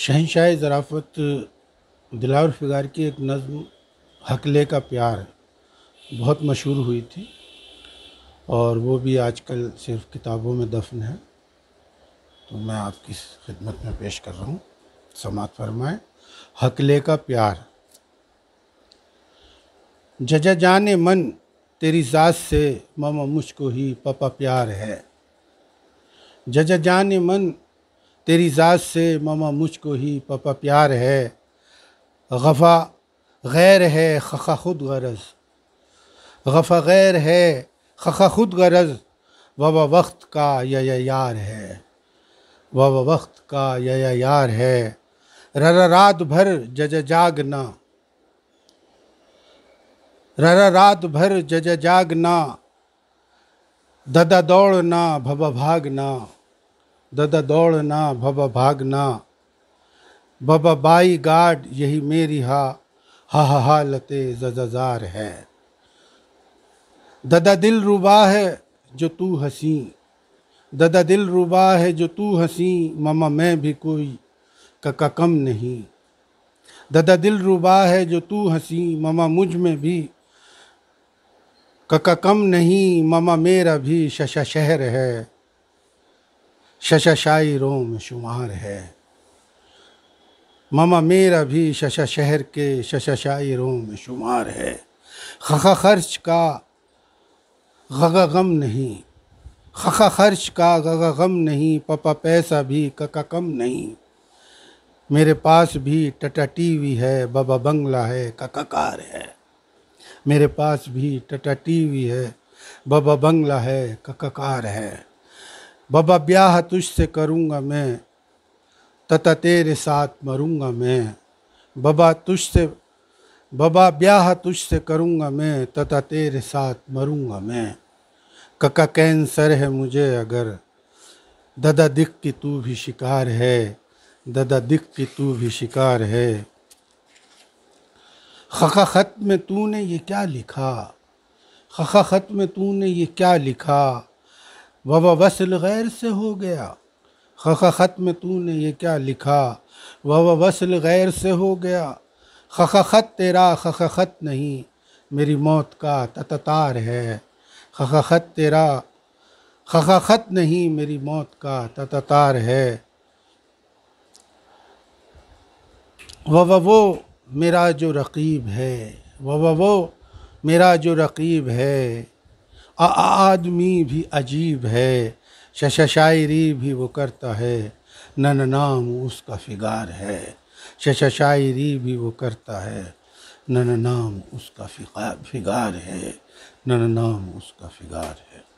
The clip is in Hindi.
शहनशाह ज़राफ़त दिलावर फिगार की एक नज़म हकले का प्यार बहुत मशहूर हुई थी और वो भी आजकल सिर्फ किताबों में दफन है तो मैं आपकी खिदमत में पेश कर रहा हूँ समात फरमाए हकले का प्यार जजा जाने मन तेरी ज़ात से मामा मुझको ही पापा प्यार है जज जान मन तेरी ज़ात से ममा मुझको ही पापा प्यार है गफ़ा गैर है खखा खुद गरज गफ़ा गैर है खखा खुद गरज वबा वक्त का या यार है वबा वक्त का या यार है ररा रात भर जज जागना ररा रात भर जज जागना ददा दौड़ना भबा भागना दद दौड़ना भब भागना भब बाई गाड यही मेरी हा हा हा, हा लते जजार है ददा दिल रुबा है जो तू हसी ददा दिल रुबा है जो तू हसी ममा मैं भी कोई कका कम नहीं ददा दिल रुबा है जो तू हसी ममा मुझ में भी कका कम नहीं ममा मेरा भी शशा शहर है शशशायरों रोम शुमार है ममा मेरा भी शशा शहर के शशशायरों रोम शुमार है खखा खर्च का गगा गम नहीं खखा खर्च का गगा गम नहीं पपा पैसा भी कका कम नहीं मेरे पास भी टटा टीवी है बाबा बंगला है काका कार है मेरे पास भी टटा टीवी है बाबा बंगला है काका कार है बबा ब्याह तुझसे करूँगा मैं तथा तेरे साथ मरूँगा मैं बबा तुझसे बबा ब्याह तुझसे करूँगा मैं तथा तेरे साथ मरूँगा मैं कका कैंसर है मुझे अगर ददा दिख की तू भी शिकार है ददा दिख की तू भी शिकार है खखा ख़त में तूने ये क्या लिखा खखा ख़त में तूने ये क्या लिखा व वसल गैर से हो गया ख़ा ख़त में तूने ये क्या लिखा व वसल गैर से हो गया ख़ा ख़त तेरा ख़ा ख़त नहीं मेरी मौत का ततार है खखा ख़त तेरा खा ख़त नहीं मेरी मौत का ततार है वह वो मेरा जो रकीब है व वो मेरा जो रकीब है आदमी भी अजीब है शशा भी वो करता है नन नाम उसका फिगार है शशा भी वो करता है नन नाम उसका फिगार है नन नाम उसका फिगार है